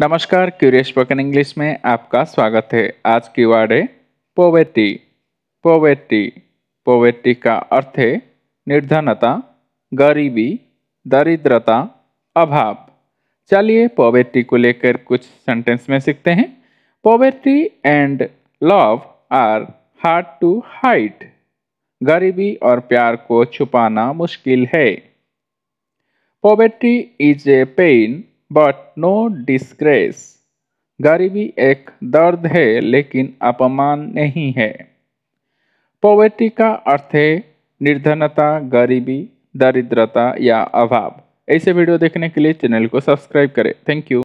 नमस्कार curious spoken English में आपका स्वागत है आज की वर्ड है पोवेटी पोवेटी पोवेटी का अर्थ है निर्धनता गरीबी दरिद्रता अभाव चलिए पोवेटी को लेकर कुछ सेंटेंस में सीखते हैं poverty and love are hard to hide गरीबी और प्यार को छुपाना मुश्किल है poverty is a pain but no disgrace गरीबी एक दर्द है लेकिन अपमान नहीं है पॉवर्टी का अर्थ है निर्धनता गरीबी दरिद्रता या अभाव ऐसे वीडियो देखने के लिए चैनल को सब्सक्राइब करें थैंक यू